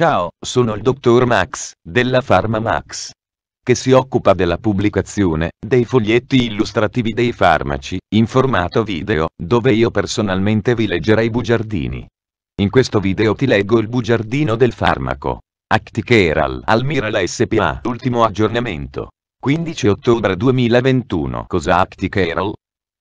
Ciao, sono il dottor Max, della Pharma Max, che si occupa della pubblicazione dei foglietti illustrativi dei farmaci, in formato video, dove io personalmente vi leggerei i bugiardini. In questo video ti leggo il bugiardino del farmaco. Acticheral Almirela SPA, ultimo aggiornamento. 15 ottobre 2021 Cosa Acticheral?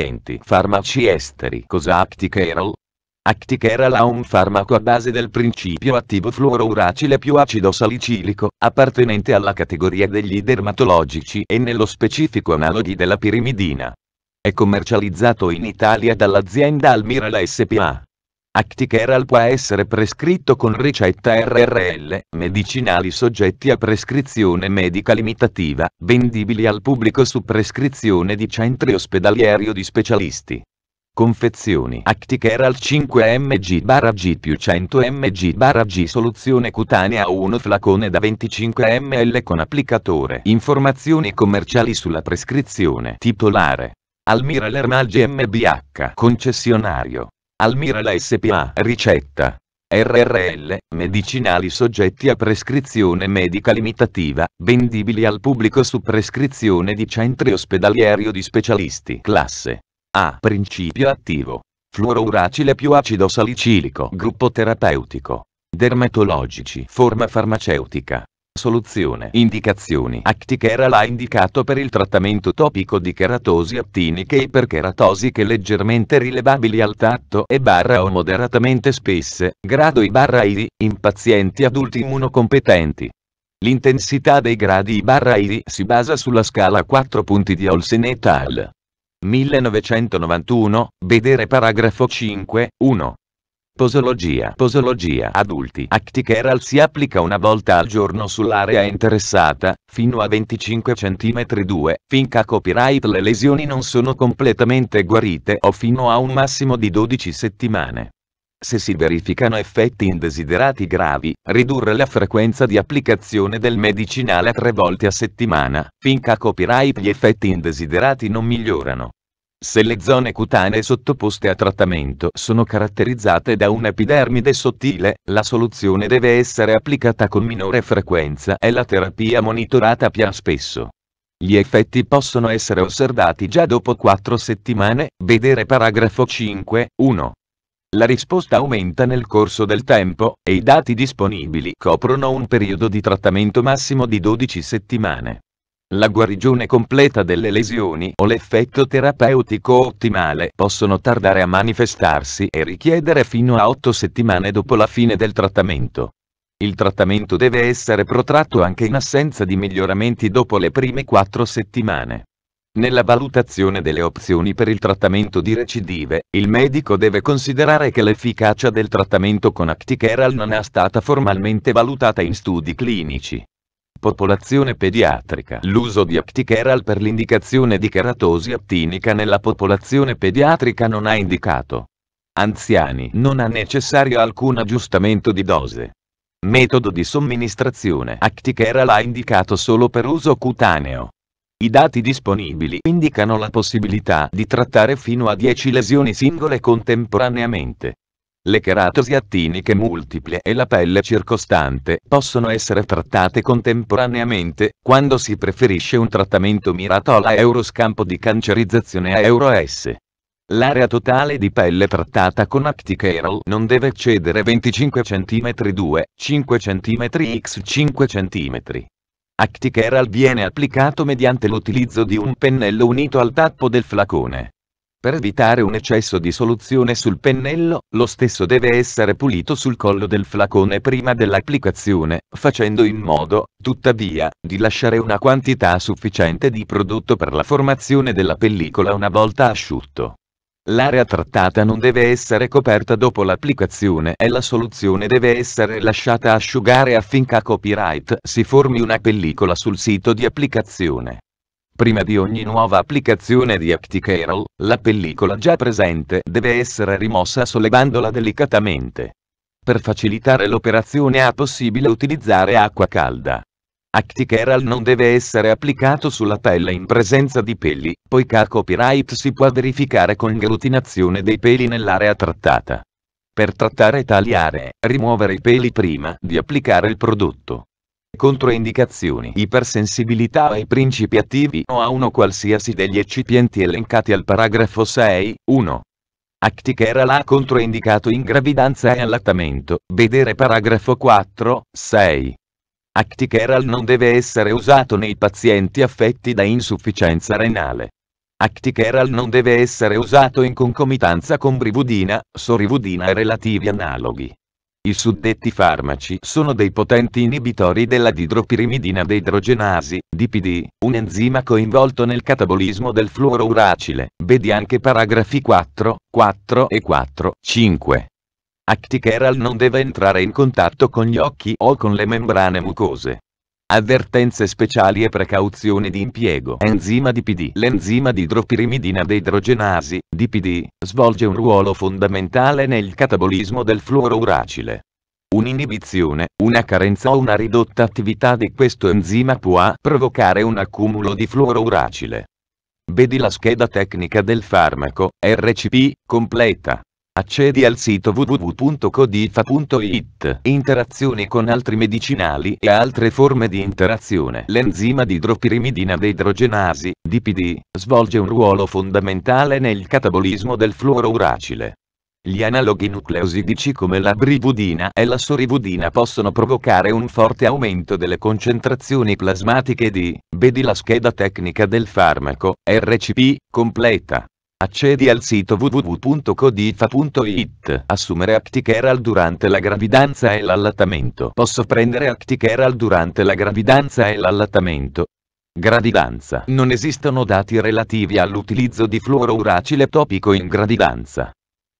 ingredienti farmaci esteri. Cosa Acticherol? Acticherol ha un farmaco a base del principio attivo fluorouracile più acido salicilico, appartenente alla categoria degli dermatologici e nello specifico analoghi della pirimidina. È commercializzato in Italia dall'azienda Almiral SPA. Acticheral può essere prescritto con ricetta RRL, medicinali soggetti a prescrizione medica limitativa, vendibili al pubblico su prescrizione di centri ospedalieri o di specialisti. Confezioni Acticheral 5 mg G più 100 mg G Soluzione cutanea 1 flacone da 25 ml con applicatore Informazioni commerciali sulla prescrizione Titolare Almira Lermal GmbH Concessionario Almirala SPA ricetta. RRL, medicinali soggetti a prescrizione medica limitativa, vendibili al pubblico su prescrizione di centri ospedalieri o di specialisti. Classe A. Principio attivo. Fluorouracile più acido salicilico. Gruppo terapeutico. Dermatologici. Forma farmaceutica. Soluzione Indicazioni Actikerala l'ha indicato per il trattamento topico di keratosi attiniche e per keratosiche leggermente rilevabili al tatto e barra o moderatamente spesse, grado I barra I, in pazienti adulti immunocompetenti. L'intensità dei gradi I barra I si basa sulla scala 4 punti di Olsen et al. 1991, vedere paragrafo 5, 1. Posologia Posologia adulti Acti Acticheral si applica una volta al giorno sull'area interessata, fino a 25 cm 2, finché a copyright le lesioni non sono completamente guarite o fino a un massimo di 12 settimane. Se si verificano effetti indesiderati gravi, ridurre la frequenza di applicazione del medicinale a tre volte a settimana, finché a copyright gli effetti indesiderati non migliorano. Se le zone cutanee sottoposte a trattamento sono caratterizzate da un'epidermide sottile, la soluzione deve essere applicata con minore frequenza e la terapia monitorata più spesso. Gli effetti possono essere osservati già dopo 4 settimane, vedere paragrafo 5, 1. La risposta aumenta nel corso del tempo, e i dati disponibili coprono un periodo di trattamento massimo di 12 settimane. La guarigione completa delle lesioni o l'effetto terapeutico ottimale possono tardare a manifestarsi e richiedere fino a 8 settimane dopo la fine del trattamento. Il trattamento deve essere protratto anche in assenza di miglioramenti dopo le prime 4 settimane. Nella valutazione delle opzioni per il trattamento di recidive, il medico deve considerare che l'efficacia del trattamento con Acticaral non è stata formalmente valutata in studi clinici. Popolazione pediatrica. L'uso di Apticheral per l'indicazione di keratosi aptinica nella popolazione pediatrica non ha indicato. Anziani. Non ha necessario alcun aggiustamento di dose. Metodo di somministrazione. Acticheral ha indicato solo per uso cutaneo. I dati disponibili indicano la possibilità di trattare fino a 10 lesioni singole contemporaneamente. Le cheratosi attiniche multiple e la pelle circostante possono essere trattate contemporaneamente, quando si preferisce un trattamento mirato alla euroscampo di cancerizzazione a Euro S. L'area totale di pelle trattata con Acticarol non deve eccedere 25 cm 2, 5 cm x 5 cm. Acticaral viene applicato mediante l'utilizzo di un pennello unito al tappo del flacone. Per evitare un eccesso di soluzione sul pennello, lo stesso deve essere pulito sul collo del flacone prima dell'applicazione, facendo in modo, tuttavia, di lasciare una quantità sufficiente di prodotto per la formazione della pellicola una volta asciutto. L'area trattata non deve essere coperta dopo l'applicazione e la soluzione deve essere lasciata asciugare affinché a copyright si formi una pellicola sul sito di applicazione. Prima di ogni nuova applicazione di Acticarol, la pellicola già presente deve essere rimossa sollevandola delicatamente. Per facilitare l'operazione è possibile utilizzare acqua calda. Acticarol non deve essere applicato sulla pelle in presenza di peli, poiché a copyright si può verificare con conglutinazione dei peli nell'area trattata. Per trattare tali aree, rimuovere i peli prima di applicare il prodotto. Controindicazioni Ipersensibilità ai principi attivi o a uno qualsiasi degli eccipienti elencati al paragrafo 6, 1. Actichera l'ha controindicato in gravidanza e allattamento, vedere paragrafo 4, 6. Acticheral non deve essere usato nei pazienti affetti da insufficienza renale. Acticheral non deve essere usato in concomitanza con brivudina, sorivudina e relativi analoghi. I suddetti farmaci sono dei potenti inibitori della didropirimidina deidrogenasi, DPD, un enzima coinvolto nel catabolismo del fluorouracile, vedi anche paragrafi 4, 4 e 4, 5. Acticheral non deve entrare in contatto con gli occhi o con le membrane mucose. Avvertenze speciali e precauzioni di impiego. Enzima DPD. L'enzima di idropirimidina deidrogenasi, DPD, svolge un ruolo fondamentale nel catabolismo del fluorouracile. Un'inibizione, una carenza o una ridotta attività di questo enzima può provocare un accumulo di fluorouracile. Vedi la scheda tecnica del farmaco, RCP, completa. Accedi al sito www.codifa.it. Interazioni con altri medicinali e altre forme di interazione. L'enzima di idropirimidina deidrogenasi, DPD, svolge un ruolo fondamentale nel catabolismo del fluorouracile. Gli analoghi nucleosidici come la brivudina e la sorivudina possono provocare un forte aumento delle concentrazioni plasmatiche di, vedi la scheda tecnica del farmaco, RCP, completa. Accedi al sito www.codifa.it. Assumere Acticheral durante la gravidanza e l'allattamento. Posso prendere Acticheral durante la gravidanza e l'allattamento. Gravidanza. Non esistono dati relativi all'utilizzo di fluorouracile topico in gravidanza.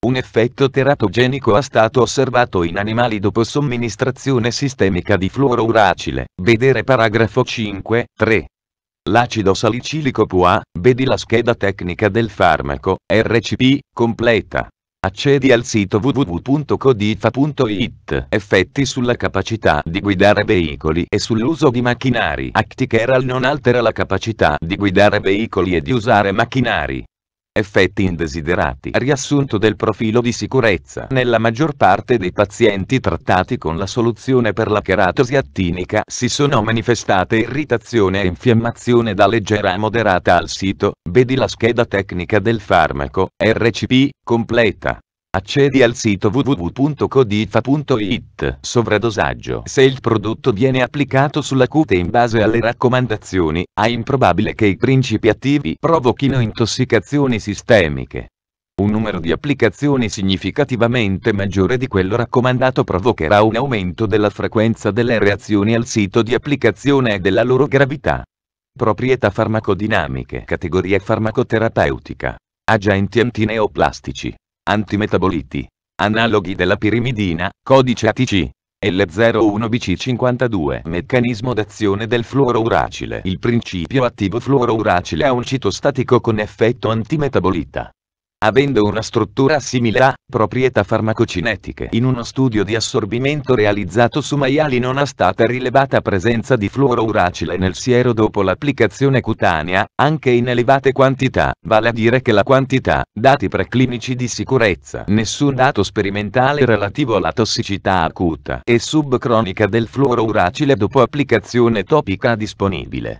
Un effetto teratogenico è stato osservato in animali dopo somministrazione sistemica di fluorouracile, vedere paragrafo 5, 3. L'acido salicilico PUA, vedi la scheda tecnica del farmaco, RCP, completa. Accedi al sito www.codifa.it. Effetti sulla capacità di guidare veicoli e sull'uso di macchinari. Acticheral non altera la capacità di guidare veicoli e di usare macchinari. Effetti indesiderati Riassunto del profilo di sicurezza Nella maggior parte dei pazienti trattati con la soluzione per la cheratosi attinica si sono manifestate irritazione e infiammazione da leggera a moderata al sito, vedi la scheda tecnica del farmaco, RCP, completa. Accedi al sito www.codifa.it. Sovradosaggio. Se il prodotto viene applicato sulla cute in base alle raccomandazioni, è improbabile che i principi attivi provochino intossicazioni sistemiche. Un numero di applicazioni significativamente maggiore di quello raccomandato provocherà un aumento della frequenza delle reazioni al sito di applicazione e della loro gravità. Proprietà farmacodinamiche Categoria farmacoterapeutica Agenti antineoplastici Antimetaboliti. Analoghi della pirimidina, codice ATC. L01BC52 Meccanismo d'azione del fluorouracile Il principio attivo fluorouracile è un citostatico con effetto antimetabolita avendo una struttura simile a proprietà farmacocinetiche. In uno studio di assorbimento realizzato su maiali non è stata rilevata presenza di fluorouracile nel siero dopo l'applicazione cutanea, anche in elevate quantità, vale a dire che la quantità, dati preclinici di sicurezza, nessun dato sperimentale relativo alla tossicità acuta e subcronica del fluorouracile dopo applicazione topica disponibile.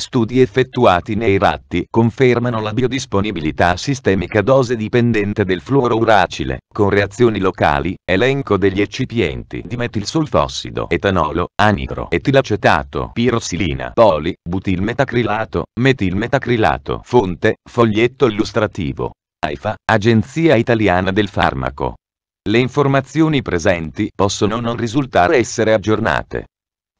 Studi effettuati nei ratti confermano la biodisponibilità sistemica dose dipendente del fluoro uracile, con reazioni locali, elenco degli eccipienti di metilsulfossido, etanolo, anidro, etilacetato, pirossilina, poli, butilmetacrilato, metilmetacrilato. Fonte, foglietto illustrativo. AIFA, Agenzia Italiana del Farmaco. Le informazioni presenti possono non risultare essere aggiornate.